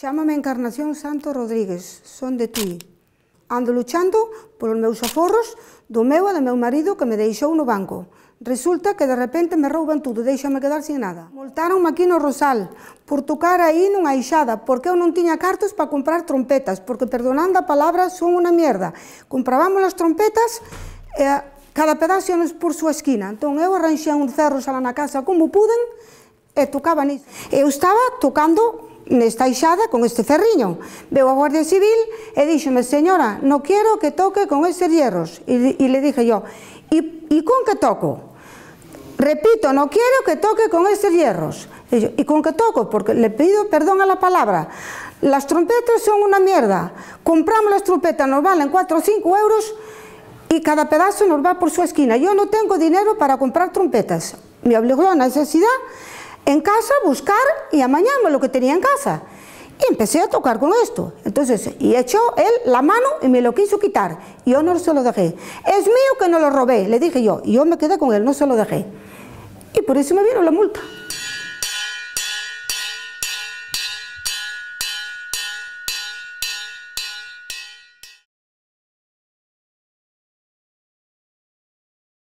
Chámame Encarnación Santo Rodríguez, son de ti. Ando luchando polos meus aforros do meu e do meu marido que me deixou no banco. Resulta que de repente me rouban tudo, deixame quedar sin nada. Multaron aquí no Rosal por tocar aí nunha eixada, porque eu non tiña cartos para comprar trompetas, porque, perdonando a palabra, son unha mierda. Comprabamos as trompetas e cada pedazo nos por súa esquina. Entón eu arranxei un cerro xa na casa como puden, e eh, tocaba eh, estaba tocando esta ixada con este ferriño. Veo a Guardia Civil e díxome, señora, no quiero que toque con ese hierros. y le dije yo, y con que toco? Repito, no quiero que toque con estos hierros. Y, con qué toco? Porque le pido perdón a la palabra. Las trompetas son una mierda. Compramos las trompetas, nos valen 4 o 5 euros y cada pedazo nos va por su esquina. Yo no tengo dinero para comprar trompetas. Me obligó a necesidad en casa, buscar y mañana lo que tenía en casa. Y empecé a tocar con esto. Entonces, y echó él la mano y me lo quiso quitar. Yo no se lo dejé. Es mío que no lo robé, le dije yo. Y yo me quedé con él, no se lo dejé. Y por eso me vieron la multa.